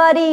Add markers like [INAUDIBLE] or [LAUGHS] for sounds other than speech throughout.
everybody.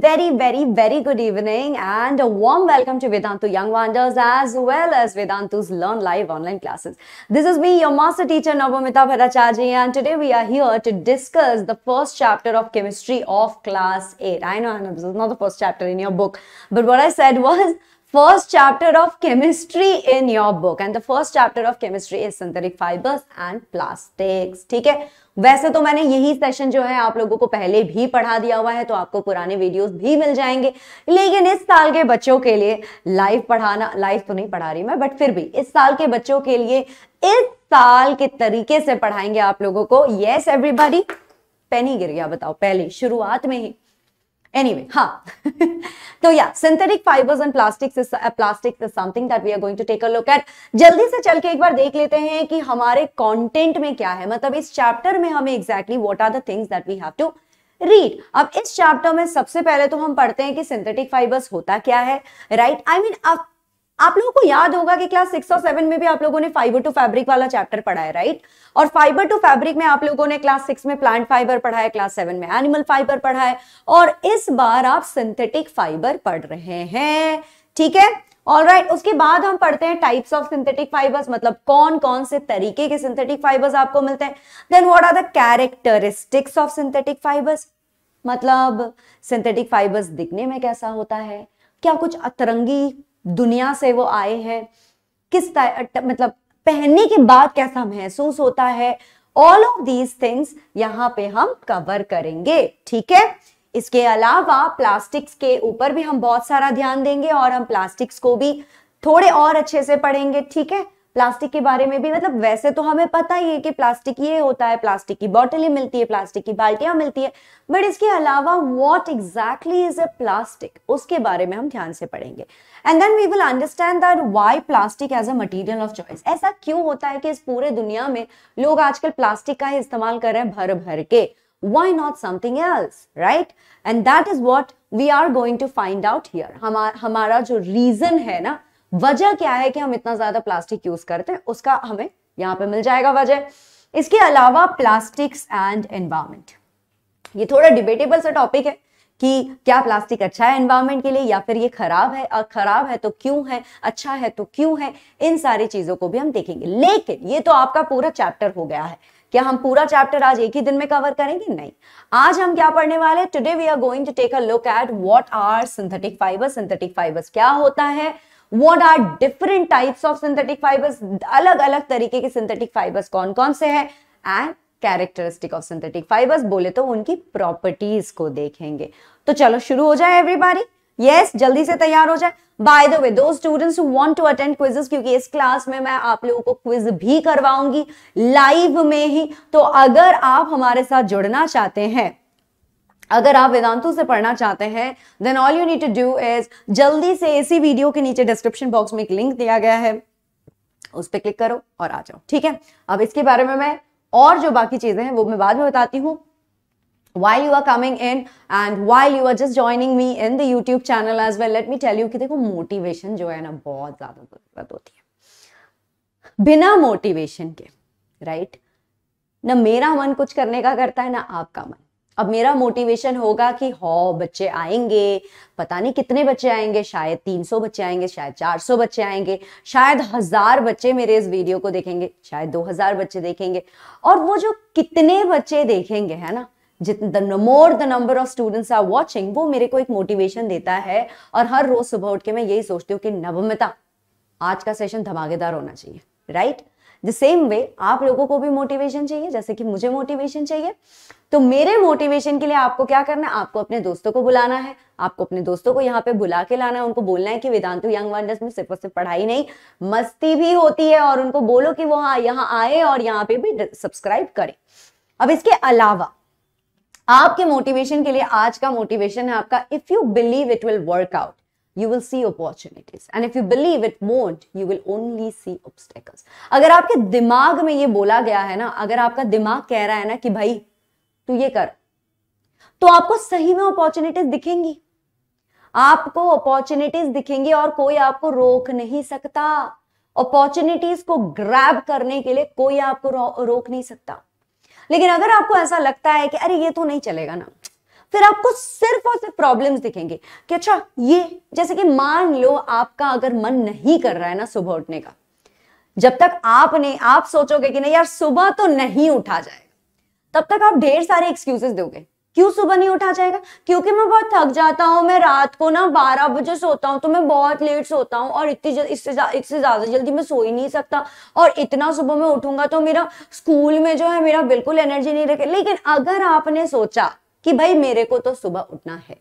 Very, very, very good evening and a warm welcome to Vedantu Young Wonders as well as Vedantu's Learn Live online classes. This is me, your master teacher Navamita Bhattacharya and today we are here to discuss the first chapter of chemistry of class 8. I know, I know this is not the first chapter in your book, but what I said was first chapter of chemistry in your book and the first chapter of chemistry is synthetic fibers and plastics ठीक है वैसे तो मैंने यही session जो है आप लोगों को पहले भी पढ़ा दिया हुआ है तो आपको पुराने वीडियोस भी मिल जाएंगे लेकिन इस साल के बच्चों के लिए लाइव पढ़ाना लाइव तो नहीं पढ़ा रही मैं बट फिर भी इस साल के बच्चों के लिए इस साल के तरीके से पढ़ाएंगे आप लोगों को यस एवरीबॉडी पेनी गिर गया बताओ पहले शुरुआत में ही anyway huh [LAUGHS] so yeah synthetic fibers and plastics plastic uh, plastics is something that we are going to take a जल्दी से चल के एक बार देख लेते हैं कि हमारे कंटेंट में क्या है मतलब इस चैप्टर में हमें exactly what are the things that we have to read अब इस चैप्टर में सबसे पहले तो हम पढ़ते हैं कि सिंथेटिक फाइबर्स होता क्या है राइट आई मीन आप लोगों को याद होगा कि क्लास सिक्स और सेवन में भी आप लोगों ने फाइबर टू फैब्रिक वाला चैप्टर पढ़ा है राइट और फाइबर टू फैब्रिक में आप लोगों ने क्लास सिक्स में प्लांट फाइबर पढ़ा है क्लास सेवन में एनिमल फाइबर पढ़ा है और इस बार आप सिंथेटिक फाइबर पढ़ रहे हैं ठीक है ऑल राइट right, उसके बाद हम पढ़ते हैं टाइप्स ऑफ सिंथेटिक फाइबर्स मतलब कौन कौन से तरीके के सिंथेटिक फाइबर्स आपको मिलते हैं then what are the characteristics of synthetic fibres मतलब सिंथेटिक फाइबर्स दिखने में कैसा होता है क्या कुछ अतरंगी दुनिया से वो आए हैं किस मतलब पहनने के बाद कैसा महसूस होता है ऑल ऑफ दीज थिंग्स यहाँ पे हम कवर करेंगे ठीक है इसके अलावा प्लास्टिक्स के ऊपर भी हम बहुत सारा ध्यान देंगे और हम प्लास्टिक्स को भी थोड़े और अच्छे से पढ़ेंगे ठीक है प्लास्टिक के बारे में भी मतलब वैसे तो हमें पता ही है कि प्लास्टिक ये होता है प्लास्टिक की बॉटलें मिलती है प्लास्टिक की बाल्टियां मिलती है बट इसके अलावा what exactly is a plastic उसके बारे में हम ध्यान से पढ़ेंगे and then we will understand that why plastic as a material of choice ऐसा क्यों होता है कि इस पूरे दुनिया में लोग आजकल प्लास्टिक का ही इस्तेमाल कर रहे हैं भर भर के why not something else right and that is what we are going to find out here हमा, हमारा जो रीजन है ना वजह क्या है कि हम इतना ज्यादा प्लास्टिक यूज करते हैं उसका हमें यहाँ पे मिल जाएगा वजह इसके अलावा प्लास्टिक्स एंड एनवायरमेंट ये थोड़ा डिबेटेबल सा टॉपिक है कि क्या प्लास्टिक अच्छा है एनवायरमेंट के लिए या फिर ये खराब है और खराब है तो क्यों है अच्छा है तो क्यों है इन सारी चीजों को भी हम देखेंगे लेकिन ये तो आपका पूरा चैप्टर हो गया है क्या हम पूरा चैप्टर आज एक ही दिन में कवर करेंगे नहीं आज हम क्या पढ़ने वाले हैं today we are going to take a look at what are synthetic fibre synthetic fibres क्या होता है what are different types of synthetic fibres अलग अलग तरीके के सिंथेटिक फाइबर्स कौन कौन से हैं and characteristic of synthetic fibres बोले तो उनकी प्रॉपर्टीज को देखेंगे तो चलो शुरू हो जाए एवरीबॉडी यस yes, जल्दी से तैयार हो जाए bye the way do students want to attend quizzes क्योंकि इस क्लास में मैं आप लोगों को क्विज भी करवाऊंगी लाइव में ही तो अगर आप हमारे साथ जुड़ना चाहते हैं अगर आप वेदांतु से पढ़ना चाहते हैं then all you need to do is जल्दी से इसी वीडियो के नीचे डिस्क्रिप्शन बॉक्स में एक लिंक दिया गया है उस पर क्लिक करो और आ जाओ ठीक है अब इसके बारे में मैं और जो बाकी चीजें हैं वो मैं बाद में बताती हूँ why you are coming in and why you are just joining me in the YouTube channel as well let me tell you कि देखो मोटिवेशन जो है ना बहुत ज़्यादा ज़रूरत होती है बिना मोटिवेशन के right ना मेरा मन कुछ करने का करता है ना आपका मन अब मेरा मोटिवेशन होगा कि हो बच्चे आएंगे पता नहीं कितने बच्चे आएंगे शायद 300 बच्चे आएंगे शायद 400 बच्चे आएंगे शायद हजार बच्चे मेरे इस वीडियो को देखेंगे शायद 2000 बच्चे देखेंगे और वो जो कितने बच्चे देखेंगे है ना जितना more the number of students are watching वो मेरे को एक मोटिवेशन देता है और हर रोज सुबह उठ के मैं यही सोचती हूँ कि नवमता आज का सेशन धमाकेदार होना चाहिए राइट द सेम वे आप लोगों को भी मोटिवेशन चाहिए जैसे कि मुझे मोटिवेशन चाहिए तो मेरे मोटिवेशन के लिए आपको क्या करना है आपको अपने दोस्तों को बुलाना है आपको अपने दोस्तों को यहाँ पे बुला के लाना है उनको बोलना है कि वेदांतु यंग वंडर्स में सिर्फ और सिर्फ पढ़ाई नहीं मस्ती भी होती है और उनको बोलो कि वो हाँ यहाँ आए और यहाँ पे भी सब्सक्राइब करें अब इसके अलावा आपके मोटिवेशन के लिए आज का मोटिवेशन है आपका if you believe it will work out you will see opportunities and if you believe it won't you will only see obstacles अगर आपके दिमाग में ये बोला गया है ना अगर आपका दिमाग कह रहा है ना कि भाई तू ये कर तो आपको सही में अपॉर्चुनिटीज दिखेंगी आपको अपॉर्चुनिटीज दिखेंगी और कोई आपको रोक नहीं सकता अपॉर्चुनिटीज को ग्रैब करने के लिए कोई आपको रो, रोक नहीं सकता लेकिन अगर आपको ऐसा लगता है कि अरे ये तो नहीं चलेगा ना फिर आपको सिर्फ और सिर्फ प्रॉब्लम्स दिखेंगे कि अच्छा ये जैसे कि मान लो आपका अगर मन नहीं कर रहा है ना सुबह उठने का जब तक आपने आप सोचोगे कि नहीं यार सुबह तो नहीं उठा जाए तब तक आप ढेर सारे एक्सक्यूजेस दोगे क्यों सुबह नहीं उठा जाएगा क्योंकि मैं बहुत थक जाता हूँ मैं रात को ना बारह बजे सोता हूँ तो मैं बहुत लेट सोता हूँ और इतनी जल्द इससे इससे ज्यादा जल्दी मैं सो ही नहीं सकता और इतना सुबह मैं उठूंगा तो मेरा स्कूल में जो है मेरा बिल्कुल एनर्जी नहीं रखे लेकिन अगर आपने सोचा कि भाई मेरे को तो सुबह उठना है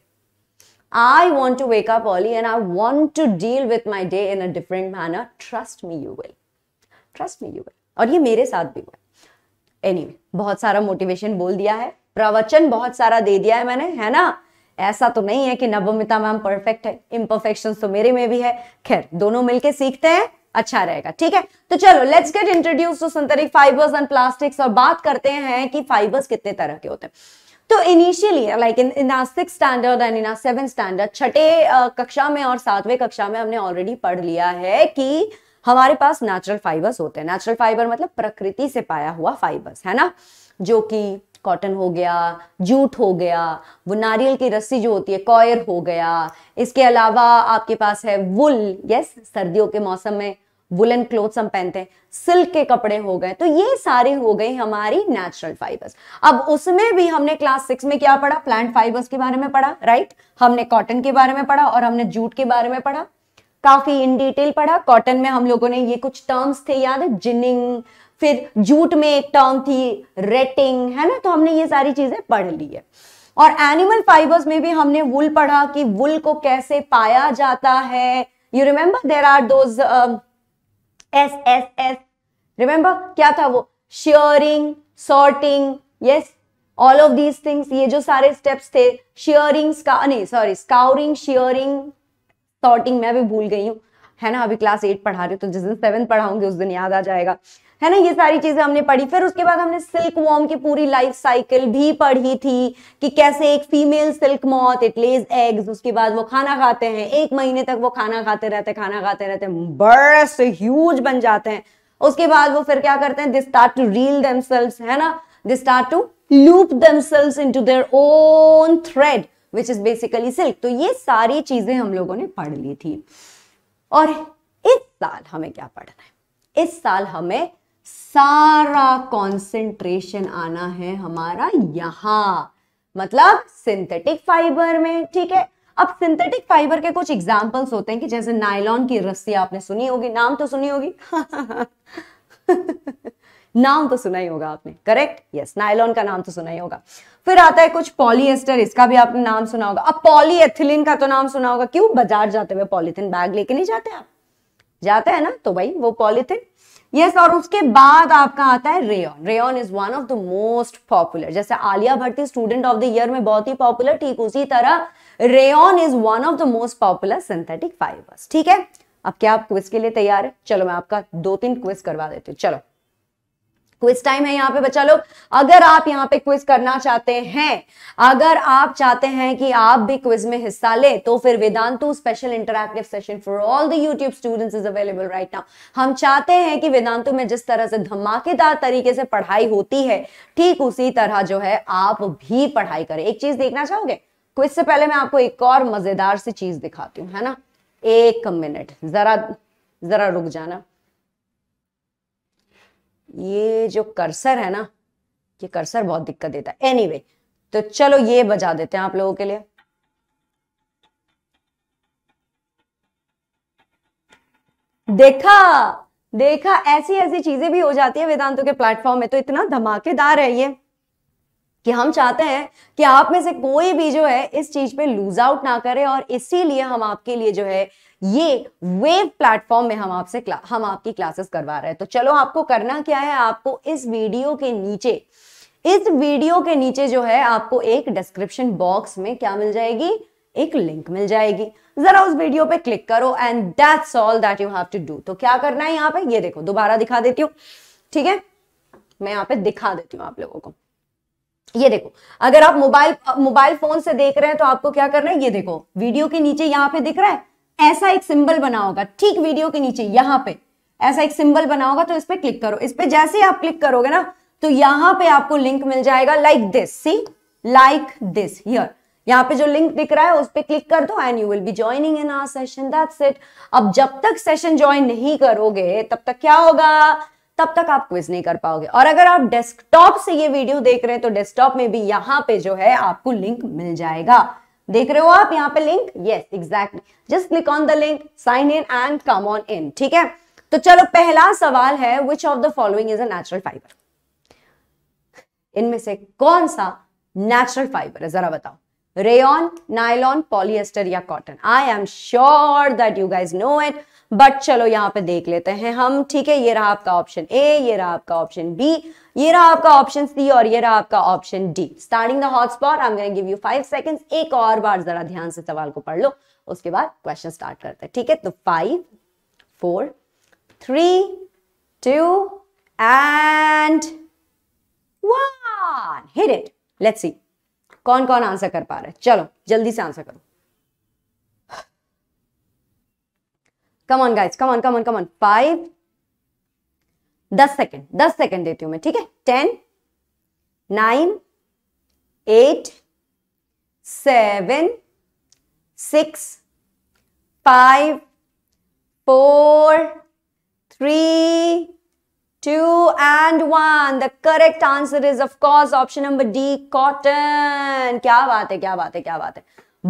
I want to wake up early and I want to deal with my day in a different manner. Trust me, you will. Trust me, you और ये मेरे साथ भी हुआ. Anyway, बहुत सारा मोटिवेशन बोल दिया है प्रवचन बहुत सारा दे दिया है मैंने है ना ऐसा तो नहीं है कि नवमिता मैम परफेक्ट है इम्परफेक्शन तो मेरे में भी है खैर दोनों मिलके सीखते हैं अच्छा रहेगा ठीक है तो चलो let's get introduce to synthetic fibres and plastics और बात करते हैं कि फाइबर्स कितने तरह के होते हैं तो initially like in in six standard and in seven standard छठे कक्षा में और सातवें कक्षा में हमने ऑलरेडी पढ़ लिया है कि हमारे पास नेचुरल फाइबर्स होते हैं नेचुरल फाइबर मतलब प्रकृति से पाया हुआ फाइबर्स है ना जो कि कॉटन हो गया जूट हो गया वो नारियल की रस्सी जो होती है कॉयर हो गया इसके अलावा आपके पास है वुल यस सर्दियों के मौसम में वुलन क्लोथ्स हम पहनते हैं सिल्क के कपड़े हो गए तो ये सारे हो गए हमारी नेचुरल फाइबर्स अब उसमें भी हमने क्लास सिक्स में क्या पढ़ा प्लांट फाइबर्स के बारे में पढ़ा राइट हमने कॉटन के बारे में पढ़ा और हमने जूट के बारे में पढ़ा काफी इन डिटेल पढ़ा कॉटन में हम लोगों ने ये कुछ टर्म्स थे याद है जिनिंग फिर जूट में एक टर्म थी रेटिंग है ना तो हमने ये सारी चीजें पढ़ ली है और एनिमल फाइबर्स में भी हमने वुल पढ़ा कि वुल को कैसे पाया जाता है you remember there are two S S S remember क्या था वो shearing sorting yes all of these things ये जो सारे स्टेप्स थे शेयरिंग नहीं सॉरी स्काउरिंग शेयरिंग सॉर्टिंग मैं भी भूल गई हूँ है ना अभी क्लास एट पढ़ा रही हूँ तो जिस दिन सेवन पढ़ाऊंगी उस दिन याद आ जाएगा है ना ये सारी चीजें हमने पढ़ी फिर उसके बाद हमने सिल्क वॉर्म की पूरी लाइफ साइकिल भी पढ़ी थी कि कैसे एक female silk moth it lays eggs उसके बाद वो खाना खाते हैं एक महीने तक वो खाना खाते रहते हैं खाना खाते रहते हैं बर्स ह्यूज बन जाते हैं उसके बाद वो फिर क्या करते हैं they start to reel themselves है ना they start to loop into their own thread which is basically silk तो ये सारी चीजें हम लोगों ने पढ़ ली थी और इस साल हमें क्या पढ़ना है इस साल हमें सारा कॉन्सेंट्रेशन आना है हमारा यहां मतलब सिंथेटिक फाइबर में ठीक है अब सिंथेटिक फाइबर के कुछ एग्जाम्पल्स होते हैं कि जैसे नायलॉन की रस्सी आपने सुनी होगी नाम तो सुनी होगी [LAUGHS] नाम तो सुना ही होगा आपने करेक्ट यस yes, नाइलॉन का नाम तो सुना ही होगा फिर आता है कुछ पॉलीएस्टर इसका भी आपने नाम सुना होगा अब पॉलीएथिलीन का तो नाम सुना होगा क्यों बाजार जाते हुए पॉलीथिन बैग लेके नहीं जाते आप जाते हैं ना तो भाई वो पॉलीथिन यस yes, और उसके बाद आपका आता है rayon rayon is one of the most popular जैसे Alia Bhatti student of the year में बहुत ही पॉपुलर ठीक उसी तरह rayon is one of the most popular synthetic fibres ठीक है अब क्या आप क्विज के लिए तैयार है चलो मैं आपका दो तीन क्विज करवा देती हूँ चलो क्विज टाइम है यहाँ पे बच्चा लोग अगर आप यहाँ पे क्विज करना चाहते हैं अगर आप चाहते हैं कि आप भी क्विज में हिस्सा ले तो फिर Vedantu special interactive session for all the YouTube students is available right now हम चाहते हैं कि वेदांतु में जिस तरह से धमाकेदार तरीके से पढ़ाई होती है ठीक उसी तरह जो है आप भी पढ़ाई करें एक चीज देखना चाहोगे क्विज से पहले मैं आपको एक और मजेदार सी चीज दिखाती हूँ है ना एक मिनट जरा जरा रुक जाना ये जो कर्सर है ना ये कर्सर बहुत दिक्कत देता है एनी anyway, तो चलो ये बजा देते हैं आप लोगों के लिए देखा देखा ऐसी ऐसी चीजें भी हो जाती है वेदांतों के प्लेटफॉर्म में तो इतना धमाकेदार है ये कि हम चाहते हैं कि आप में से कोई भी जो है इस चीज पे लूज आउट ना करे और इसीलिए हम आपके लिए जो है ये वेव प्लेटफॉर्म में हम आपसे हम आपकी क्लासेस करवा रहे हैं तो चलो आपको करना क्या है आपको इस वीडियो के नीचे इस वीडियो के नीचे जो है आपको एक डिस्क्रिप्शन बॉक्स में क्या मिल जाएगी एक लिंक मिल जाएगी जरा उस वीडियो पे क्लिक करो and that's all that you have to do तो क्या करना है यहाँ पे ये देखो दोबारा दिखा देती हूँ ठीक है मैं यहाँ पे दिखा देती हूँ आप लोगों को ये देखो अगर आप मोबाइल मोबाइल फोन से देख रहे हैं तो आपको क्या करना है ये देखो वीडियो के नीचे यहाँ पे दिख रहा है ऐसा एक सिंबल बना होगा ठीक वीडियो के नीचे यहाँ पे ऐसा एक सिंबल बना होगा तो इस पर क्लिक करो इस पर जैसे आप क्लिक करोगे ना तो यहां पे आपको लिंक मिल जाएगा like this see like this here यहाँ पे जो लिंक दिख रहा है उस पर क्लिक कर दो and you will be joining in our session that's it अब जब तक सेशन ज्वाइन नहीं करोगे तब तक क्या होगा तब तक आप क्विज नहीं कर पाओगे और अगर आप डेस्कटॉप से ये वीडियो देख रहे हैं तो डेस्कटॉप में भी यहाँ पे जो है आपको लिंक मिल जाएगा देख रहे हो आप यहाँ पे link yes exactly just click on the link sign in and come on in ठीक है तो चलो पहला सवाल है which of the following is a natural fibre इनमें से कौन सा नेचुरल फाइबर है जरा बताओ रेयन नाइलॉन पॉलिएस्टर या cotton I am sure that you guys know it but चलो यहाँ पे देख लेते हैं हम ठीक है ये रहा आपका ऑप्शन ए ये रहा आपका ऑप्शन बी ये रहा आपका ऑप्शन सी और ये रहा आपका option D starting the hotspot I am give you five seconds एक और बार जरा ध्यान से सवाल को पढ़ लो उसके बाद क्वेश्चन स्टार्ट करते हैं ठीक है तो five four three two and one hit it let's see कौन कौन आंसर कर पा रहा है चलो जल्दी से आंसर करो come on guys come on come on come on five दस सेकेंड दस सेकेंड देती हूं मैं ठीक है ten nine eight seven six five four three two and one the correct answer is of course option number D cotton क्या बात है क्या बात है क्या बात है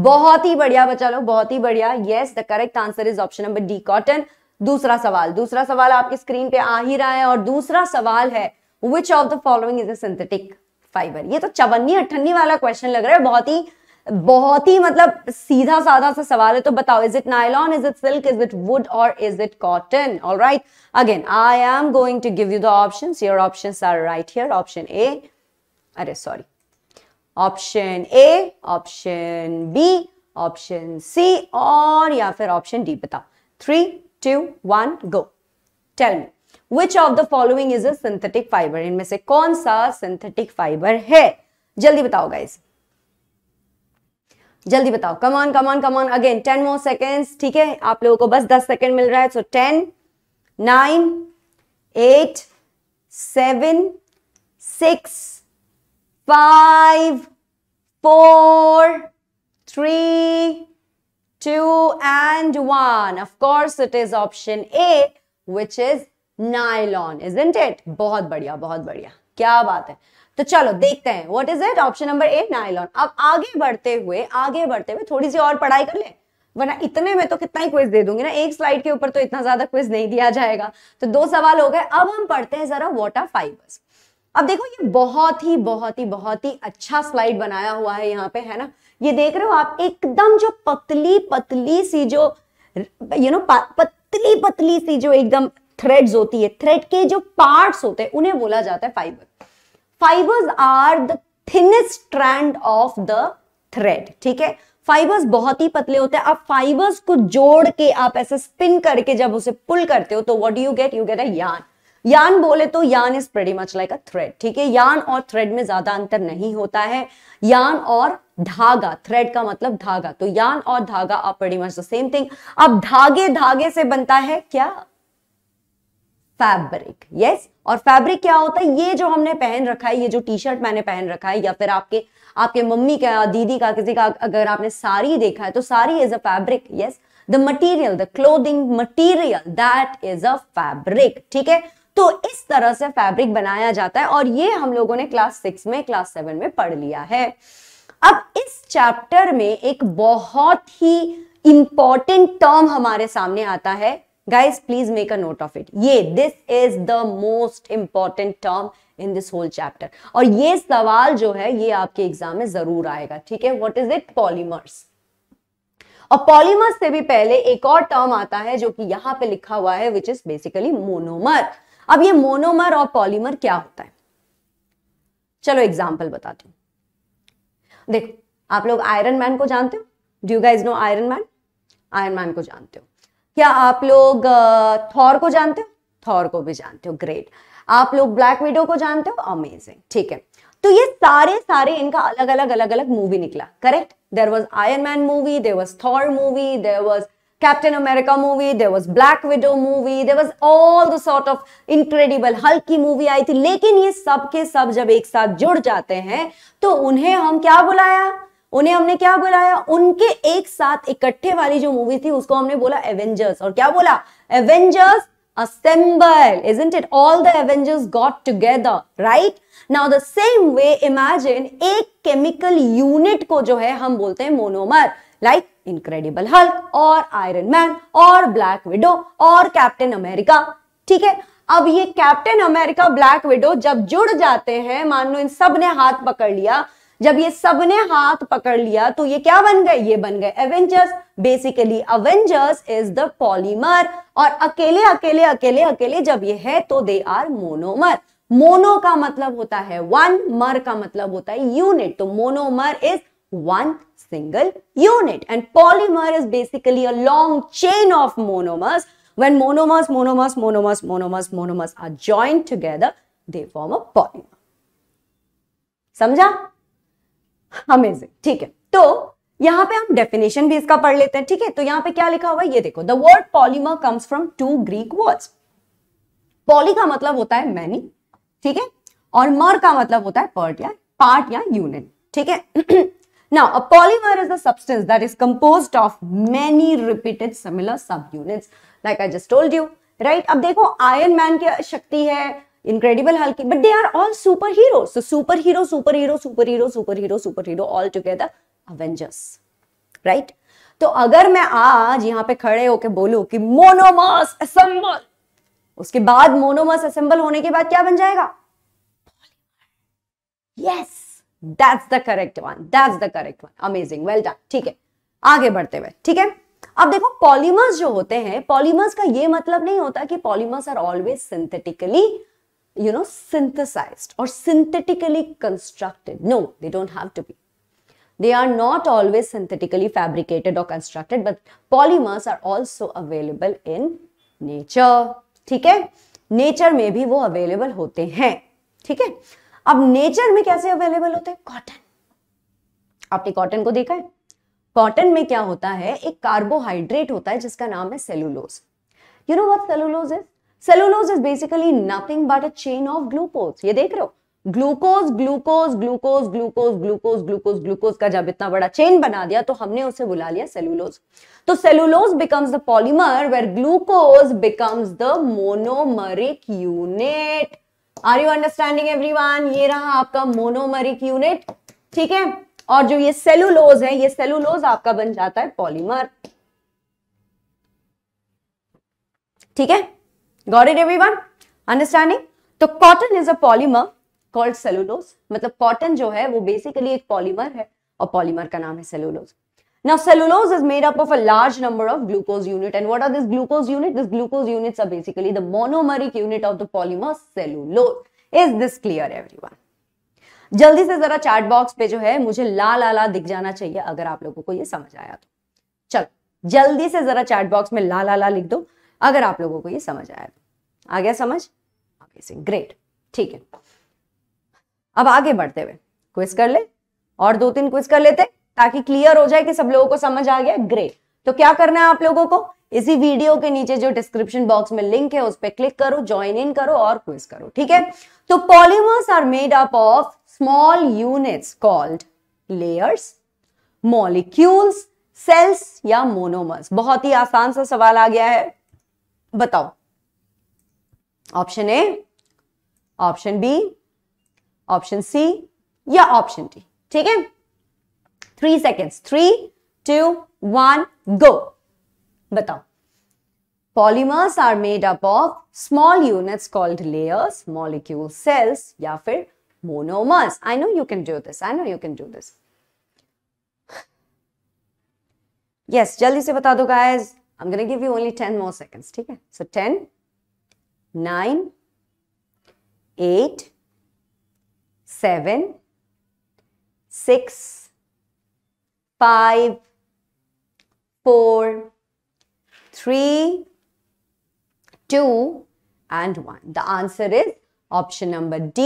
बहुत ही बढ़िया बच्चा लोग बहुत ही बढ़िया yes the correct answer is option number D cotton दूसरा सवाल दूसरा सवाल आपकी स्क्रीन पे आ ही रहा है और दूसरा सवाल है which of the following is synthetic fibre ये तो चवन्नी अठन्नी वाला क्वेश्चन लग रहा है बहुत ही बहुत ही मतलब सीधा साधा सा सवाल है तो बताओ is it nylon is it silk is it wood और is it cotton all right again I am going to give you the option your option are right here option A अरे sorry option A option B option C और या फिर option D बताओ three two one go tell me which of the following is a synthetic fibre इनमें से कौन सा synthetic fibre है जल्दी बताओ गाइस जल्दी बताओ come on come on come on again ten more seconds ठीक है आप लोगों को बस दस सेकेंड मिल रहा है so ten nine eight seven six five, four, three, two, and one. Of course, it is option A, which is nylon, isn't it? बहुत बढ़िया, बहुत बढ़िया. क्या बात है? तो चलो देखते हैं what is it option number A nylon अब आगे बढ़ते हुए आगे बढ़ते हुए थोड़ी सी और पढ़ाई कर ले वरना इतने में तो कितना ही क्विज दे दूंगी ना एक स्लाइड के ऊपर तो इतना ज्यादा क्विज नहीं दिया जाएगा तो दो सवाल हो गए अब हम पढ़ते हैं जरा आर फाइबर्स अब देखो ये बहुत ही बहुत ही बहुत ही अच्छा स्लाइड बनाया हुआ है यहाँ पे है ना ये देख रहे हो आप एकदम जो पतली पतली सी जो यू नो पतली पतली सी जो एकदम थ्रेड्स होती है थ्रेड के जो पार्ट्स होते हैं उन्हें बोला जाता है fibre fibres are the thinnest strand of the thread ठीक है फाइबर्स बहुत ही पतले होते हैं आप फाइबर्स को जोड़ के आप ऐसे स्पिन करके जब उसे पुल करते हो तो what do you get you get a yarn yarn बोले तो yarn is pretty much like a thread ठीक है यान और थ्रेड में ज्यादा अंतर नहीं होता है यान और धागा थ्रेड का मतलब धागा तो यान और धागा आप pretty much the same thing अब धागे धागे से बनता है क्या फैब्रिक यस yes? और फैब्रिक क्या होता है ये जो हमने पहन रखा है ये जो टी शर्ट मैंने पहन रखा है या फिर आपके आपके मम्मी का दीदी का किसी का अगर आपने साड़ी देखा है तो sari is a fabric yes the material the clothing material that is a fabric ठीक है तो इस तरह से फैब्रिक बनाया जाता है और ये हम लोगों ने क्लास सिक्स में क्लास सेवन में पढ़ लिया है अब इस चैप्टर में एक बहुत ही इंपॉर्टेंट टर्म हमारे सामने आता है guys please make a note of it ये this is the most important term in this whole chapter और ये सवाल जो है ये आपके एग्जाम में जरूर आएगा ठीक है व्हाट इज इट पॉलीमर्स और पॉलीमर्स से भी पहले एक और टर्म आता है जो कि यहां पे लिखा हुआ है विच इज बेसिकली मोनोमर अब ये मोनोमर और पॉलीमर क्या होता है चलो एग्जाम्पल बताती हूँ देखो आप लोग आयरन मैन को जानते हो do guys know iron man iron man को जानते हो क्या आप लोग थॉर को जानते हो थॉर को भी जानते हो ग्रेट आप लोग ब्लैक विडो को जानते हो अमेजिंग ठीक है तो ये सारे सारे इनका अलग अलग अलग अलग मूवी निकला correct there was iron man movie there was Thor movie there was Captain America movie, there was Black Widow movie, there was all the sort of incredible Hulk की movie आई थी लेकिन ये सब के सब जब एक साथ जुड़ जाते हैं तो उन्हें हम क्या बुलाया उन्हें हमने क्या बुलाया उनके एक साथ इकट्ठे वाली जो मूवी थी उसको हमने बोला एवेंजर्स और क्या बोला Avengers assemble isn't it all the avengers got together right now the same way imagine एक chemical unit को जो है हम बोलते हैं monomer लाइक इनक्रेडिबल हल्क और आयरन मैन और ब्लैक विडो और कैप्टन अमेरिका ठीक है अब ये कैप्टन अमेरिका ब्लैक विडो जब जुड़ जाते हैं मान लो इन सब ने हाथ पकड़ लिया जब ये सब ने हाथ पकड़ लिया तो ये क्या बन गए ये बन गए Avengers basically Avengers is the polymer और अकेले अकेले अकेले अकेले जब ये है तो दे आर मोनोमर मोनो का मतलब होता है वन मर का मतलब होता है यूनिट तो monomer is one single unit. And polymer is basically a long chain of monomers. When monomers, monomers, monomers, monomers, monomers are joined together, they form a polymer. samjha amazing theek hai to यहां पे हम definition भी इसका पढ़ लेते हैं ठीक है तो यहां पे क्या लिखा हुआ है ये देखो the word polymer comes from two Greek words poly का मतलब होता है मैनी ठीक है और मर का मतलब होता है पर्ट या पार्ट या यूनिट ठीक है Now, a polymer is a substance that is composed of many repeated similar subunits. Like I just told you, right? अब देखो iron man की शक्ति है incredible hulk but they are all superheroes so superhero superhero superhero superhero superhero all together avengers right तो अगर मैं आज यहाँ पे खड़े होके बोलू कि मोनोमास असेंबल उसके बाद मोनोमास असेंबल होने के बाद क्या बन जाएगा yes yes! That's the correct one that's the correct one amazing well done ठीक है आगे बढ़ते हुए ठीक है अब देखो पॉलीमर्स जो होते हैं पॉलीमर्स का ये मतलब नहीं होता कि polymers are always synthetically you know synthesized और synthetically constructed no they don't have to be they are not always synthetically fabricated और constructed but polymers are also available in nature ठीक है नेचर में भी वो अवेलेबल होते हैं ठीक है अब नेचर में कैसे अवेलेबल होते हैं कॉटन आपने कॉटन को देखा है कॉटन में क्या होता है एक कार्बोहाइड्रेट होता है जिसका नाम है cellulose you know what cellulose is cellulose is basically nothing but a chain of glucose ये देख रहे हो glucose glucose glucose glucose glucose glucose glucose का जब इतना बड़ा चेन बना दिया तो हमने उसे बुला लिया सेलुलोज तो cellulose becomes the polymer where glucose becomes the monomeric unit are you understanding everyone ये रहा आपका मोनोमरिक यूनिट ठीक है और जो ये सेलुलोज है ये सेलुलोज आपका बन जाता है पॉलीमर ठीक है गॉड इट एवरीवन अंडरस्टैंडिंग तो cotton is a polymer called cellulose मतलब कॉटन जो है वो बेसिकली एक पॉलीमर है और पॉलीमर का नाम है cellulose Now cellulose is made up of a large number of glucose unit and what are these glucose unit? These glucose units are basically the monomeric unit of the polymer cellulose. Is this clear everyone? जल्दी से जरा chat box पे जो है मुझे लाल लाला दिख जाना चाहिए अगर आप लोगों को ये समझ आया तो चलो जल्दी से जरा चैट बॉक्स में लाल लाला लिख दो अगर आप लोगों को ये समझ आया तो आ गया समझ आगे से ग्रेट ठीक है अब आगे बढ़ते हुए क्विज कर ले और दो तीन क्विज कर लेते ताकि क्लियर हो जाए कि सब लोगों को समझ आ गया ग्रे तो क्या करना है आप लोगों को इसी वीडियो के नीचे जो डिस्क्रिप्शन बॉक्स में लिंक है उस पर क्लिक करो ज्वाइन इन करो और क्विज करो ठीक है तो polymers are made up of small units called layers molecules cells या मोनोमर्स बहुत ही आसान सा सवाल आ गया है बताओ option A option B option C या ऑप्शन डी ठीक है three seconds three two one go बताओ polymers are made up of small units called layers molecule cells या फिर monomers I know you can do this I know you can do this yes जल्दी से बता दो guys I am gonna give you only ten more seconds ठीक है so ten nine eight seven six five, four, three, two, and one. The answer is option number D,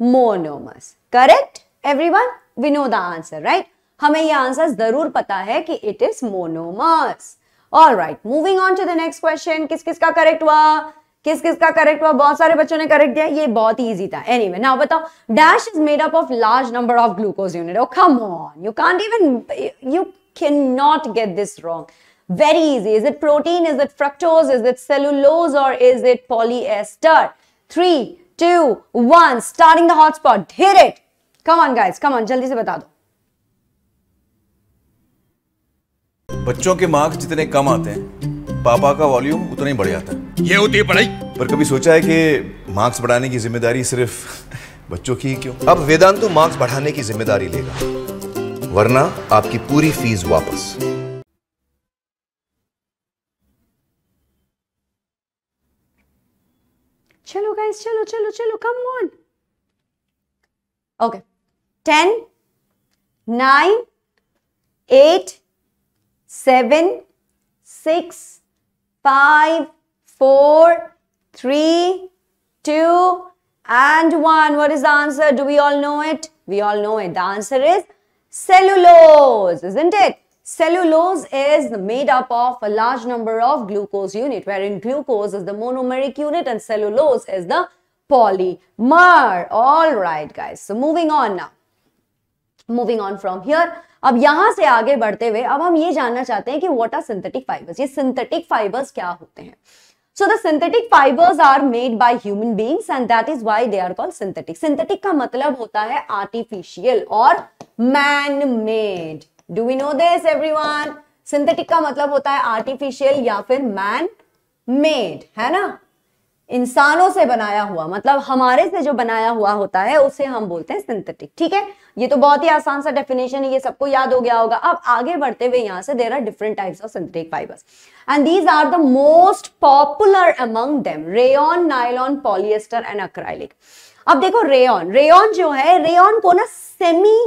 monomers. Correct, everyone? We know the answer, right? हमें ये answer जरूर पता है कि it is monomers all right moving on to the next question किस किस का correct हुआ किस किस का करेक्ट हुआ बहुत सारे बच्चों ने करेक्ट दिया ये बहुत इजी था एनी anyway, नाउ बताओ dash is made up of large number of glucose unit oh come on you can't even you can not get this wrong very easy is it protein is it fructose is it cellulose और is it polyester three two one starting the hotspot hit it come on guys come on जल्दी से बता दो बच्चों के marks जितने कम आते हैं पापा का वॉल्यूम उतना ही बढ़ जाता है ये होती है पढ़ाई पर कभी सोचा है कि मार्क्स बढ़ाने की जिम्मेदारी सिर्फ बच्चों की ही क्यों अब वेदांतु तो मार्क्स बढ़ाने की जिम्मेदारी लेगा वरना आपकी पूरी फीस वापस चलो गाइस चलो चलो चलो come on okay ten nine eight seven six five, four, three, two, and one. What is the answer? Do we all know it? We all know it. The answer is cellulose, isn't it? Cellulose is made up of a large number of glucose unit, wherein glucose is the monomeric unit and cellulose is the polymer. All right, guys. So moving on now. Moving on from here अब यहां से आगे बढ़ते हुए अब हम ये जानना चाहते हैं कि वॉट आर सिंथेटिक फाइबर्स ये सिंथेटिक फाइबर्स क्या होते हैं so the synthetic fibres are made by human beings and that is why they are called synthetic synthetic का मतलब होता है आर्टिफिशियल और man made do we know this everyone synthetic का मतलब होता है आर्टिफिशियल या फिर मैन मेड है ना इंसानों से बनाया हुआ मतलब हमारे से जो बनाया हुआ होता है उसे हम बोलते हैं सिंथेटिक ठीक है ये तो बहुत ही आसान सा डेफिनेशन है ये सबको याद हो गया होगा अब आगे बढ़ते हुए यहाँ से there are different types of synthetic fibres and these are the most popular among them rayon nylon polyester and acrylic अब देखो रेन रेन जो है रेन को ना सेमी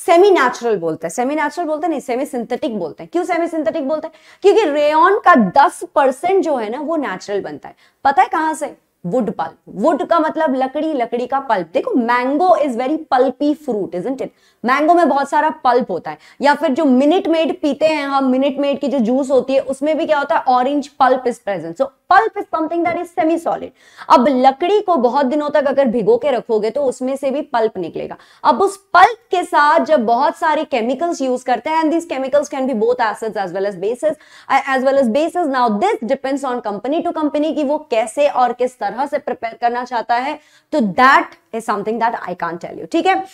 सेमी नेचुरल बोलते हैं सेमी नेचुरल बोलते हैं नहीं सेमी सिंथेटिक बोलते हैं क्यों सेमी सिंथेटिक बोलते हैं क्योंकि रेयन का दस परसेंट जो है ना वो नेचुरल बनता है पता है कहां से वुड पल्प वुड का मतलब लकड़ी लकड़ी का पल्प देखो mango is very pulpy fruit is it mango में बहुत सारा पल्प होता है या फिर जो मिनट मेड पीते हैं हम मिनट मेड की जो जूस होती है उसमें भी क्या होता है orange pulp is present so pulp is something that is semi solid अब लकड़ी को बहुत दिनों तक अगर भिगो के रखोगे तो उसमें से भी पल्प निकलेगा अब उस पल्प के साथ जब बहुत सारे केमिकल्स यूज करते हैं and this chemicals can be both acids as well as bases as well as bases now this depends on company to company की वो कैसे और किस तरह तरह से प्रिपेयर करना चाहता है तो that is something that I can tell you ठीक है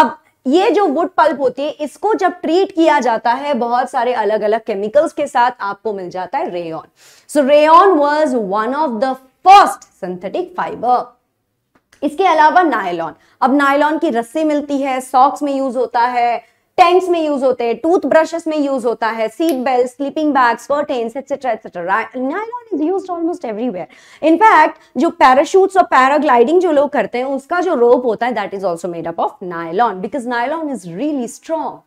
अब ये जो वुड पल्प होती है इसको जब ट्रीट किया जाता है बहुत सारे अलग अलग केमिकल्स के साथ आपको मिल जाता है rayon so rayon was one of the first synthetic fibre इसके अलावा नायलॉन अब नायलॉन की रस्सी मिलती है सॉक्स में यूज होता है टेंट्स में यूज होते हैं टूथ ब्रशेस में यूज होता है seat belt sleeping bags curtains etcetera etcetera nylon is use almost everywhere in fact जो पैराशूट्स और पैराग्लाइडिंग जो लोग करते हैं उसका जो रोप होता है that is also made up of nylon because nylon is really strong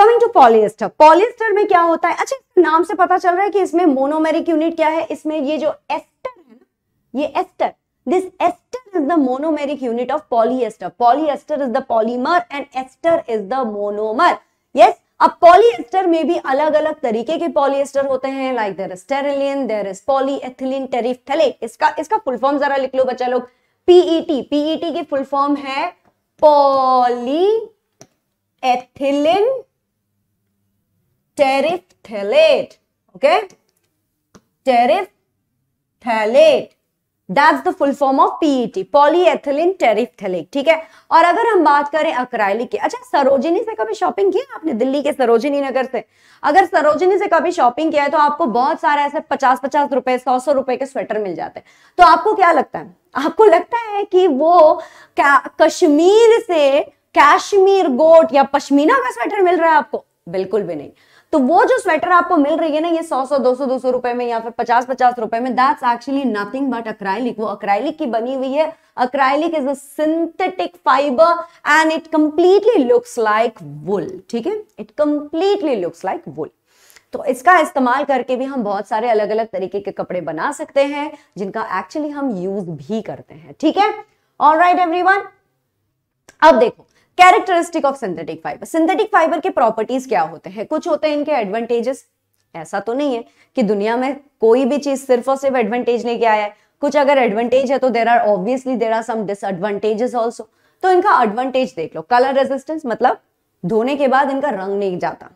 coming to polyester polyester में क्या होता है अच्छा नाम से पता चल रहा है कि इसमें मोनोमेरिक यूनिट क्या है इसमें ये जो एस्टर है ना ये ester this ester is the monomeric unit of polyester polyester is the polymer and ester is the monomer yes अब पॉलीएस्टर में भी अलग अलग तरीके के पॉलीएस्टर होते हैं like there is terylene there is polyethylene terephthalate इसका इसका फुल फॉर्म जरा लिख लो बच्चा लोग पीईटी पीईटी की फुल फॉर्म है polyethylene terephthalate okay terephthalate that's the full form of PET polyethylene terephthalic ठीक है और अगर हम बात करें अक्राइलिक की अच्छा सरोजिनी से कभी शॉपिंग किया आपने दिल्ली के सरोजिनी नगर से अगर सरोजिनी से कभी शॉपिंग किया है तो आपको बहुत सारे ऐसे पचास पचास रुपए सौ सौ रुपए के स्वेटर मिल जाते हैं तो आपको क्या लगता है आपको लगता है कि वो कश्मीर से कश्मीर गोट या पश्मीना का स्वेटर मिल रहा है आपको बिल्कुल भी नहीं तो वो जो स्वेटर आपको मिल रही है ना ये सौ सौ दो सौ दो सौ रुपए में या फिर पचास पचास रुपए में that's actually nothing but acrylic वो अक्राइलिक की बनी हुई है acrylic is a synthetic fibre and it completely looks like wool ठीक है it completely looks like wool तो इसका इस्तेमाल करके भी हम बहुत सारे अलग अलग तरीके के कपड़े बना सकते हैं जिनका एक्चुअली हम यूज भी करते हैं ठीक है ऑल राइट एवरी अब देखो characteristic of synthetic fibre synthetic fibre के प्रॉपर्टीज क्या होते हैं कुछ होते हैं इनके एडवांटेजेस ऐसा तो नहीं है कि दुनिया में कोई भी चीज सिर्फ और सिर्फ एडवांटेज लेके आया है कुछ अगर एडवांटेज है तो there are obviously there are some disadvantages also तो इनका एडवांटेज देख लो कलर रेजिस्टेंस मतलब धोने के बाद इनका रंग नहीं जाता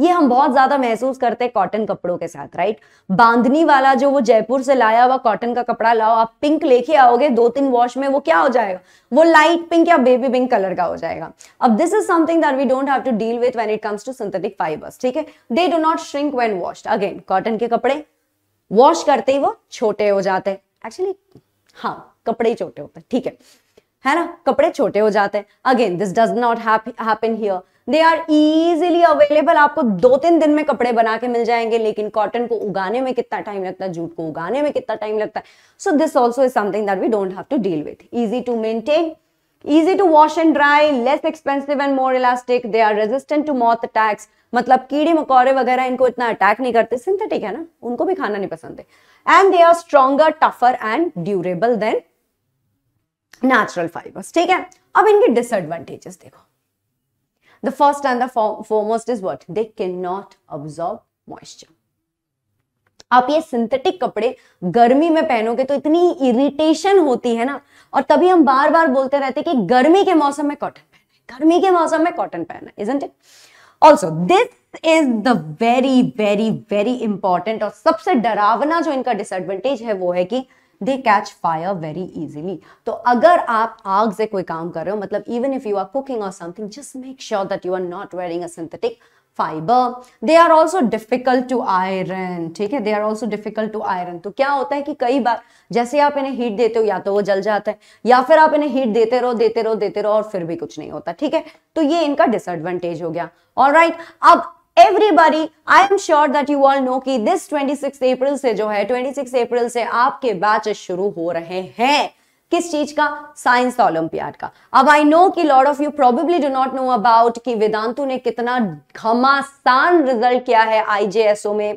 ये हम बहुत ज्यादा महसूस करते हैं कॉटन कपड़ों के साथ राइट बांधनी वाला जो वो जयपुर से लाया हुआ कॉटन का कपड़ा लाओ आप पिंक लेके आओगे दो तीन वॉश में वो क्या हो जाएगा वो लाइट पिंक या बेबी पिंक कलर का हो जाएगा अब this is something that we don't have to deal with when it comes to synthetic fibres ठीक है they do not shrink when washed again cotton के कपड़े वॉश करते ही वो छोटे हो जाते हैं एक्चुअली हाँ कपड़े ही छोटे होते हैं ठीक है है ना कपड़े छोटे हो जाते हैं again this does not happen here they are easily available आपको दो तीन दिन में कपड़े बना के मिल जाएंगे लेकिन कॉटन को उगाने में कितना टाइम लगता है जूट को उगाने में कितना टाइम लगता है so this also is something that we don't have to deal with easy to maintain easy to wash and dry, less expensive and more elastic. They are resistant to moth attacks. मतलब कीड़े मकौड़े वगैरह इनको इतना attack नहीं करते synthetic है ना उनको भी खाना नहीं पसंद है and they are stronger tougher and durable than natural fibres ठीक है अब इनके डिसएडवांटेजेस देखो The first and the foremost is what? They cannot absorb moisture. आप ये सिंथेटिक कपड़े गर्मी में पहनोगे तो इतनी इरिटेशन होती है ना और तभी हम बार बार बोलते रहते कि गर्मी के मौसम में कॉटन पहने गर्मी के मौसम में कॉटन पहना it also this is the very very very important और सबसे डरावना जो इनका डिसएडवांटेज है वो है कि they catch fire very easily तो अगर आप आग से कोई काम कर रहे हो मतलब even if you are cooking or something just make sure that you are not wearing a synthetic fibre they are also difficult to iron ठीक है they are also difficult to iron तो क्या होता है कि कई बार जैसे आप इन्हें हीट देते हो या तो वो जल जाता है या फिर आप इन्हें हीट देते रहो देते रहो देते रहो और फिर भी कुछ नहीं होता ठीक है तो ये इनका डिसएडवांटेज हो गया और राइट right, अब everybody I am sure that you all know कि दिस 26 अप्रैल से जो है 26 अप्रैल से आपके बैच शुरू हो रहे हैं किस चीज का साइंस ओलंपियाड का अब आई नो कि lot of you probably do not know about कि वेदांतु ने कितना घमासान रिजल्ट किया है आईजेएसओ में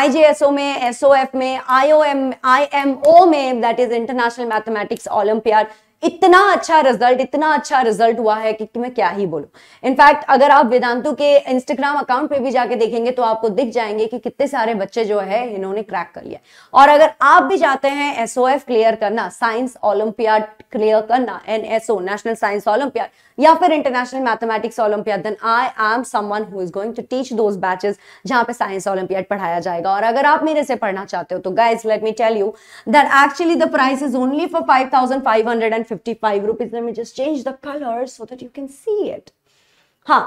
आईजेएसओ में एसओएफ में आईओएम आईएमओ में that is international mathematics olympiad इतना अच्छा रिजल्ट इतना अच्छा रिजल्ट हुआ है कि, कि मैं क्या ही बोलू इनफैक्ट अगर आप वेदांतु के इंस्टाग्राम अकाउंट पे भी जाके देखेंगे तो आपको दिख जाएंगे कि कितने सारे बच्चे जो है इन्होंने क्रैक कर लिया और अगर आप भी जाते हैं एसओ क्लियर करना साइंस ओलंपियाड क्लियर करना एनएसओ नेशनल साइंस ओलंपियाड या फिर international mathematics olympiad then I am someone who is going to teach those batches जहां पे साइंस ओलंपियाड पढ़ाया जाएगा और अगर आप मेरे से पढ़ना चाहते हो तो guys let me tell you that actually the price is only for five thousand five hundred and 55 rupees. Let me just change the color so that you can see it. Huh.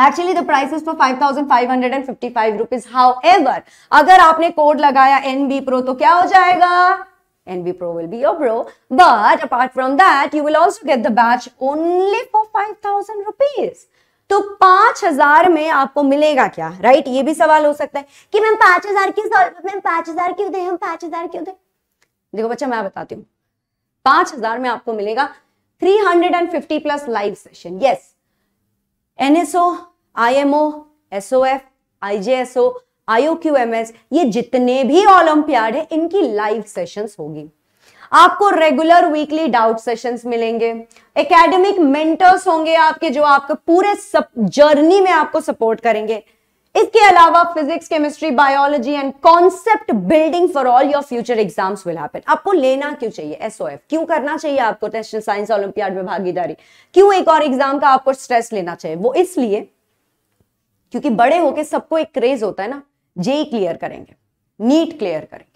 Actually the price is for 5555 rupees however अगर आपने code लगाया NB pro तो क्या हो जाएगा NB Pro will be your bro. But apart from that, you will also get the batch only for 5000 rupees. तो पांच हजार में आपको मिलेगा क्या राइट right? ये भी सवाल हो सकता है कि मैम पांच हजार क्यों मैम पांच हजार क्यों दे हम पांच हजार क्यों दे देखो बच्चा मैं बताती हूँ पांच हजार में आपको मिलेगा 350 plus live session yes NSO IMO SOF IJSO IOQMS ये जितने भी ओलंपियाड है इनकी लाइव सेशंस होगी आपको रेगुलर वीकली डाउट सेशंस मिलेंगे एकेडमिक मेंटर्स होंगे आपके जो आपके पूरे जर्नी में आपको सपोर्ट करेंगे इसके अलावा physics chemistry biology and concept building for all your future exams will happen आपको लेना क्यों चाहिए एसओएफ क्यों करना चाहिए आपको नेशनल साइंस ओलंपियाड में भागीदारी क्यों एक और एग्जाम का आपको स्ट्रेस लेना चाहिए वो इसलिए क्योंकि बड़े होके सबको एक क्रेज होता है ना जेई क्लियर करेंगे नीट क्लियर करेंगे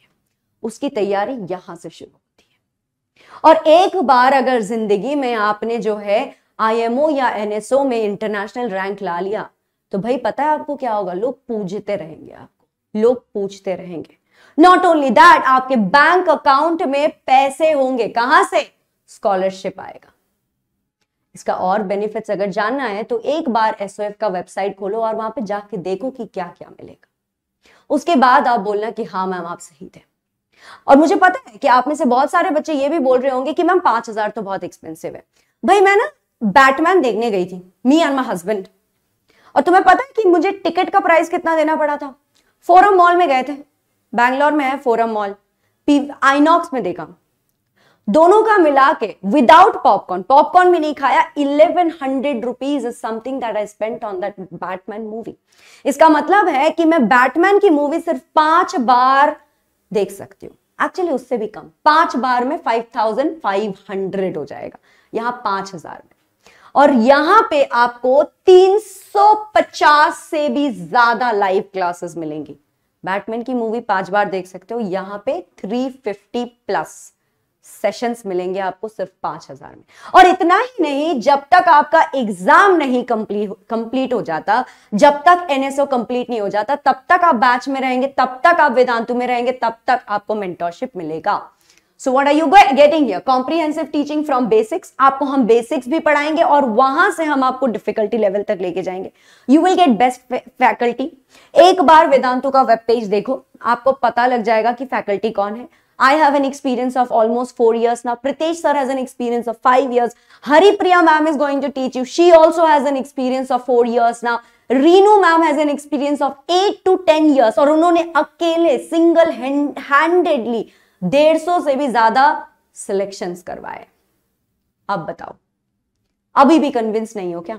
उसकी तैयारी यहां से शुरू होती है और एक बार अगर जिंदगी में आपने जो है आईएमओ या एनएसओ में इंटरनेशनल रैंक ला लिया तो भाई पता है आपको क्या होगा लोग पूजते रहेंगे आपको लोग पूछते रहेंगे नॉट ओनली दैट आपके बैंक अकाउंट में पैसे होंगे कहां से स्कॉलरशिप आएगा इसका और बेनिफिट्स अगर जानना है तो एक बार एसओएफ का वेबसाइट खोलो और वहां पे जाके देखो कि क्या क्या मिलेगा उसके बाद आप बोलना कि हाँ मैम आप सही थे और मुझे पता है कि आप में से बहुत सारे बच्चे ये भी बोल रहे होंगे कि मैम पांच हजार तो बहुत एक्सपेंसिव है भाई मैं ना बैटमैन देखने गई थी मी एंड माई हस्बैंड और तुम्हें पता है कि मुझे टिकट का प्राइस कितना देना पड़ा था फोरम मॉल में गए थे बैंगलोर में है फोरम मॉल आईनॉक्स में देखा दोनों का मिला के विदाउट पॉपकॉर्न पॉपकॉर्न भी नहीं खाया eleven hundred rupees is something that I spent on that Batman movie इसका मतलब है कि मैं बैटमैन की मूवी सिर्फ पांच बार देख सकती हूँ एक्चुअली उससे भी कम पांच बार में फाइव थाउजेंड फाइव हंड्रेड हो जाएगा यहां पांच हजार में और यहां पे आपको 350 से भी ज्यादा लाइव क्लासेस मिलेंगी बैटमैन की मूवी पांच बार देख सकते हो यहां पे 350 प्लस सेशंस मिलेंगे आपको सिर्फ पांच हजार में और इतना ही नहीं जब तक आपका एग्जाम नहीं कंप्लीट कंप्लीट हो जाता जब तक एनएसओ कंप्लीट नहीं हो जाता तब तक आप बैच में रहेंगे तब तक आप वेदांतु में रहेंगे तब तक आपको मेंटोरशिप मिलेगा so what are you getting here comprehensive teaching from basics आपको हम बेसिक्स भी पढ़ाएंगे और वहां से हम आपको डिफिकल्टी लेवल तक लेके जाएंगे you will get best faculty एक बार वेदांतु का वेब पेज देखो आपको पता लग जाएगा कि फैकल्टी कौन है I have an experience of almost four years now. Pritesh sir has an experience of five years. Haripriya ma'am is going to teach you. She also has an experience of four years now. Renu ma'am has an experience of eight to ten years. और उन्होंने अकेले single handedly डेढ़ सौ से भी ज्यादा selection करवाए अब बताओ अभी भी कन्विंस नहीं हो क्या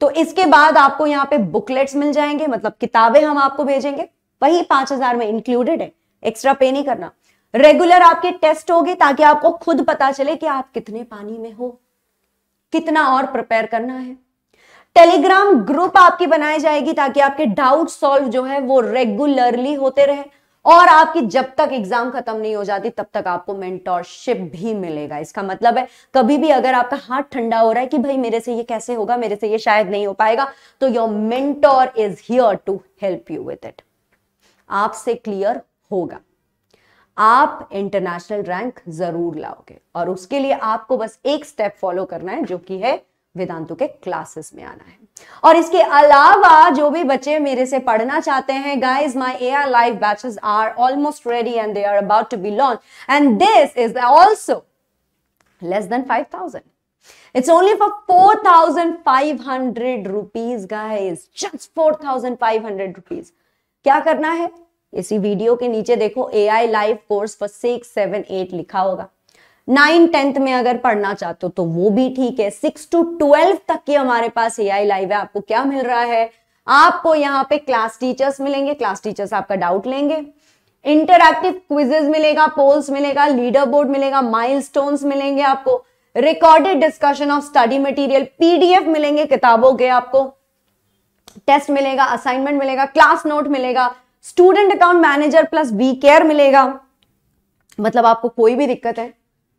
तो इसके बाद आपको यहाँ पे बुकलेट्स मिल जाएंगे मतलब किताबें हम आपको भेजेंगे वही पांच हजार में इंक्लूडेड है एक्स्ट्रा पे नहीं करना रेगुलर आपके टेस्ट होगी ताकि आपको खुद पता चले कि आप कितने पानी में हो कितना और प्रिपेयर करना है टेलीग्राम ग्रुप आपकी बनाई जाएगी ताकि आपके डाउट सॉल्व जो है वो रेगुलरली होते रहे और आपकी जब तक एग्जाम खत्म नहीं हो जाती तब तक आपको मेंटोरशिप भी मिलेगा इसका मतलब है कभी भी अगर आपका हाथ ठंडा हो रहा है कि भाई मेरे से ये कैसे होगा मेरे से ये शायद नहीं हो पाएगा तो your mentor is here to help you with it आपसे क्लियर होगा आप इंटरनेशनल रैंक जरूर लाओगे और उसके लिए आपको बस एक स्टेप फॉलो करना है जो कि है वेदांतु के क्लासेस में आना है और इसके अलावा जो भी बच्चे मेरे से पढ़ना चाहते हैं guys my AR live batches are almost ready and they are about to be launch and this is also less than 5000 It's only for 4,500 rupees, guys. Just 4,500 rupees. क्या करना है इसी वीडियो के नीचे देखो A I live course for six seven eight लिखा होगा nine tenth में अगर पढ़ना चाहते हो तो वो भी ठीक है सिक्स टू ट्वेल्व तक की हमारे पास ए आई लाइव है आपको क्या मिल रहा है आपको यहाँ पे क्लास टीचर्स मिलेंगे क्लास टीचर्स आपका डाउट लेंगे इंटरक्टिव क्विजेस मिलेगा पोल्स मिलेगा लीडर बोर्ड मिलेगा माइल मिलेंगे आपको recorded discussion of study material PDF मिलेंगे किताबों के आपको टेस्ट मिलेगा असाइनमेंट मिलेगा क्लास नोट मिलेगा student account manager plus we care मिलेगा मतलब आपको कोई भी दिक्कत है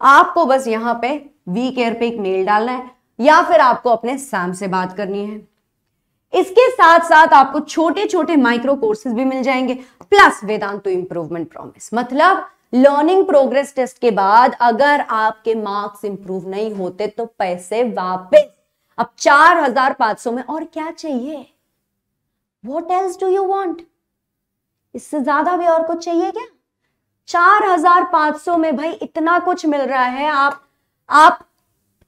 आपको बस यहां पे वी केयर पे एक मेल डालना है या फिर आपको अपने सैम से बात करनी है इसके साथ साथ आपको छोटे छोटे माइक्रो कोर्सेज भी मिल जाएंगे प्लस वेदांत तो इंप्रूवमेंट प्रॉमिस मतलब लर्निंग प्रोग्रेस टेस्ट के बाद अगर आपके मार्क्स इंप्रूव नहीं होते तो पैसे वापस अब चार हजार पांच सौ में और क्या चाहिए what else do you want इससे ज्यादा भी और कुछ चाहिए क्या चार हजार पांच सौ में भाई इतना कुछ मिल रहा है आप आप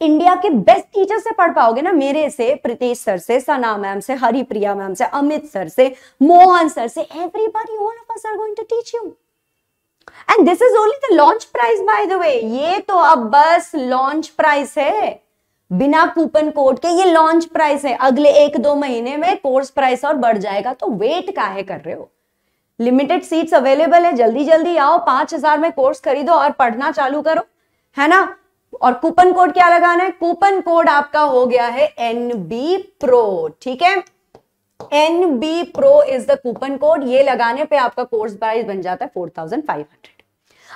इंडिया के बेस्ट टीचर से पढ़ पाओगे ना मेरे से प्रीतेश सर से सना मैम से हरिप्रिया मैम से अमित सर से मोहन सर से everybody all of us are going to teach you and this is only the launch price by the way ये तो अब बस लॉन्च प्राइस है बिना कूपन कोड के ये लॉन्च प्राइस है अगले एक दो महीने में कोर्स प्राइस और बढ़ जाएगा तो वेट काहे कर रहे हो लिमिटेड सीट्स अवेलेबल है जल्दी जल्दी आओ पांच हजार में कोर्स खरीदो और पढ़ना चालू करो है ना और कूपन कोड क्या लगाना है कूपन कोड आपका हो गया है एन बी प्रो ठीक है N B pro is the coupon code ये लगाने पे आपका कोर्स प्राइस बन जाता है फोर थाउजेंड फाइव हंड्रेड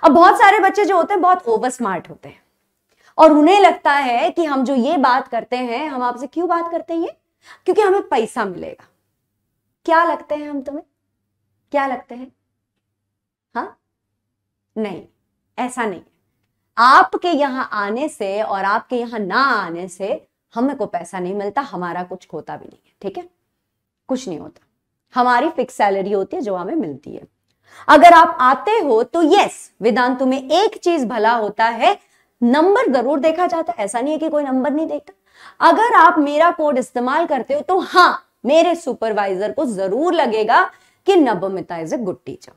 अब बहुत सारे बच्चे जो होते हैं बहुत ओवर स्मार्ट होते हैं और उन्हें लगता है कि हम जो ये बात करते हैं हम आपसे क्यों बात करते हैं ये क्योंकि हमें पैसा मिलेगा क्या लगते हैं हम तुम्हें क्या लगते हैं हा नहीं ऐसा नहीं आपके यहां आने से और आपके यहां ना आने से हमें को पैसा नहीं मिलता हमारा कुछ होता भी नहीं है ठीक है कुछ नहीं होता हमारी फिक्स सैलरी होती है जो हमें मिलती है अगर आप आते हो तो यस वेदांत में एक चीज भला होता है नंबर जरूर देखा जाता है ऐसा नहीं है कि कोई नंबर नहीं देखता अगर आप मेरा कोड इस्तेमाल करते हो तो हाँ मेरे सुपरवाइजर को जरूर लगेगा कि Nabamita is a good teacher.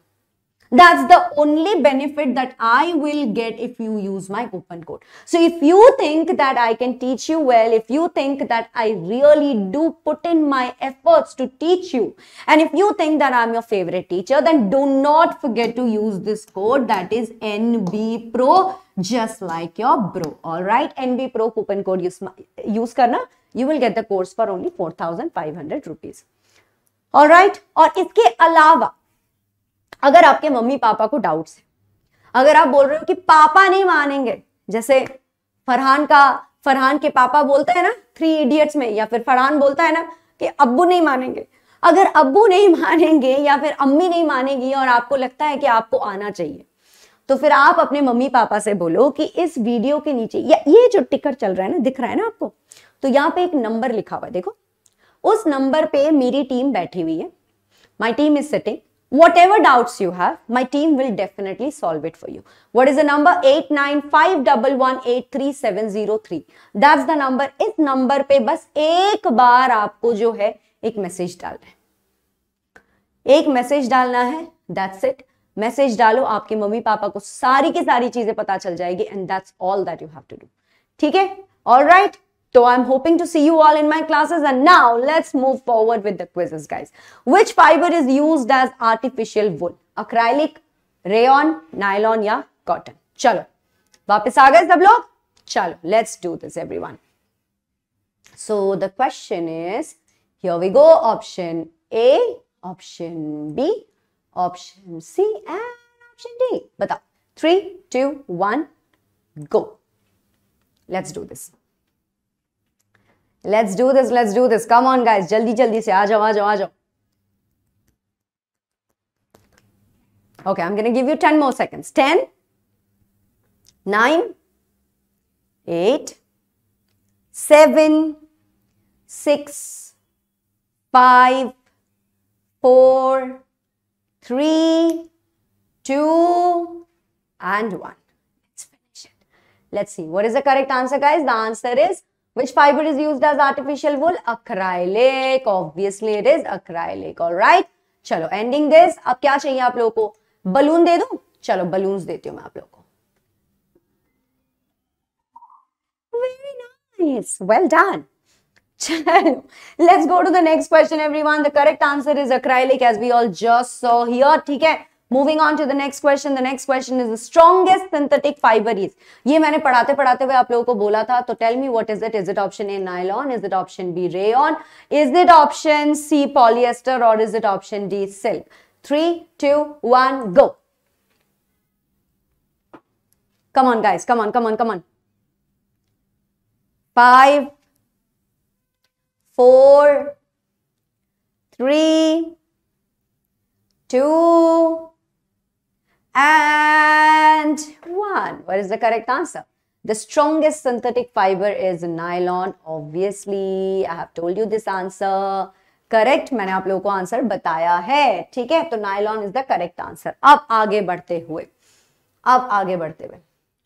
That's the only benefit that I will get if you use my coupon code. So if you think that I can teach you well, if you think that I really do put in my efforts to teach you, and if you think that I'm your favorite teacher, then do not forget to use this code that is NB Pro, just like your bro. All right, NB Pro coupon code use, use karna. You will get the course for only 4,500 rupees. All right और इसके अलावा अगर आपके mummy papa को doubts है अगर आप बोल रहे हो कि पापा नहीं मानेंगे जैसे फरहान का फरहान के पापा बोलते हैं ना थ्री इडियट्स में या फिर फरहान बोलता है ना कि अब्बू नहीं मानेंगे अगर अब्बू नहीं [LAUGHS] मानेंगे या फिर अम्मी नहीं मानेगी और आपको लगता है कि आपको आना चाहिए तो फिर आप अपने मम्मी पापा से बोलो कि इस वीडियो के नीचे या ये जो टिकर चल रहा है ना दिख रहा है ना आपको तो यहाँ पे एक नंबर लिखा हुआ है देखो उस नंबर पे मेरी टीम बैठी हुई है my team is sitting whatever doubt you have my team will definitely solve it for you what is the number eight nine five double one eight three seven zero three that the number इस नंबर पे बस एक बार आपको जो है एक message डालना है एक मैसेज डालना है दैट्स इट मैसेज डालो आपके मम्मी पापा को सारी की सारी चीजें पता चल जाएगी and that's all that you have to do ठीक है all right So I'm hoping to see you all in my classes and now let's move forward with the quizzes guys. Which fiber is used as artificial wool? Acrylic, rayon, nylon yeah, cotton. Chalo, वापस आ sab log. Chalo, let's do this everyone. So the question is here we go option A, option B, option C and option D. Bata. 3, 2, 1, go. Let's do this. Let's do this. Let's do this. Come on, guys. Jaldi, jaldi se. जाओ आ जाओ Okay, I'm going to give you 10 more seconds. 10, 9, 8, 7, 6, 5, 4, 3, 2, and 1. Let's finish it. Let's see. What is the correct answer, guys? The answer is Which fiber is used as artificial wool? Acrylic. Obviously it is acrylic. All right. chalo ending this ab kya chahiye aap logo ko balloon de do chalo balloons देती हूँ main aap logo ko very nice well done Chalo, let's go to the next question, everyone. The correct answer is acrylic, as we all just saw here. ठीक है moving on to the next question the next question is the strongest synthetic fibre is ये मैंने पढ़ाते पढ़ाते हुए आप लोगों को बोला था तो tell me what is it is it option A nylon is it option B rayon is it option C polyester or is it option D silk three two one go come on guys come on come on come on five four three two and one. What is the correct answer? The strongest synthetic fiber is nylon. Obviously, I have told you this answer. Correct मैंने आप लोगों को answer बताया है ठीक है तो nylon is the correct answer अब आगे बढ़ते हुए अब आगे बढ़ते हुए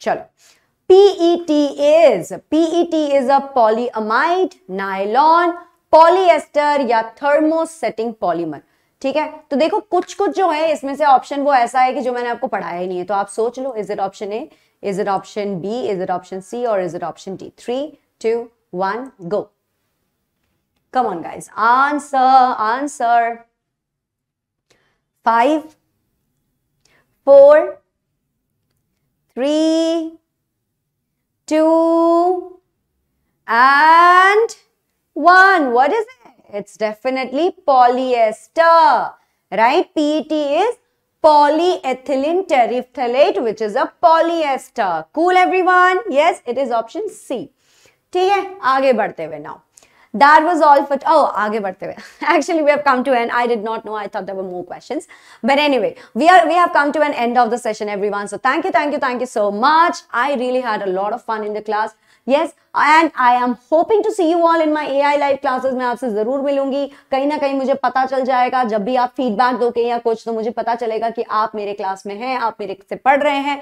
चलो PET is PET is a polyamide nylon polyester या thermosetting polymer ठीक है तो देखो कुछ कुछ जो है इसमें से ऑप्शन वो ऐसा है कि जो मैंने आपको पढ़ाया ही नहीं है तो आप सोच लो is it option A is it option B is it option C or is it option D three two one go come on guys answer answer five four three two and one what is it It's definitely polyester, right? PET is polyethylene terephthalate, which is a polyester. Cool, everyone? Yes, it is option C. ठीक है आगे बढ़ते हुए that was all for oh aage badhte hue actually we have come to an i did not know i thought there were more questions but anyway we are we have come to an end of the session everyone so thank you thank you thank you so much i really had a lot of fun in the class yes and I am hoping to see you all in my a live classes मैं आपसे जरूर मिलूंगी कहीं ना कहीं मुझे पता चल जाएगा जब भी आप फीडबैक दोगे या कुछ तो मुझे पता चलेगा कि आप मेरे क्लास में हैं आप मेरे से पढ़ रहे हैं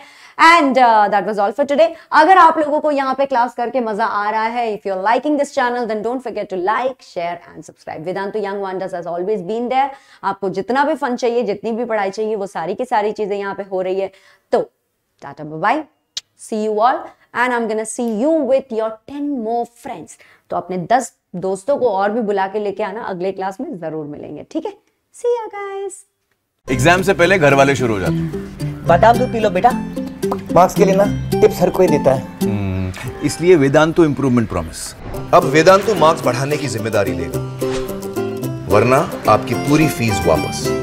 and that was all for today अगर आप लोगों को यहाँ पे क्लास करके मजा आ रहा है if you are liking this channel then don't forget to like share and subscribe Vedant young wonders has always been there आपको जितना भी फन चाहिए जितनी भी पढ़ाई चाहिए वो सारी की सारी चीजें यहाँ पे हो रही है तो tata bye see you all and I am gonna see you with your ten more friends तो अपने दस दोस्तों को और भी बुला के लेके आना अगले क्लास में जरूर मिलेंगे ठीक है सी या गाइस एग्जाम से पहले घर वाले शुरू हो जाते बादाम दूध पी लो बेटा मार्क्स के लिए ना टिप्स हर कोई देता है हम्म, इसलिए वेदांत तो इंप्रूवमेंट प्रॉमिस अब वेदांत तो मार्क्स बढ़ाने की जिम्मेदारी लेगा वरना आपकी पूरी फीस वापस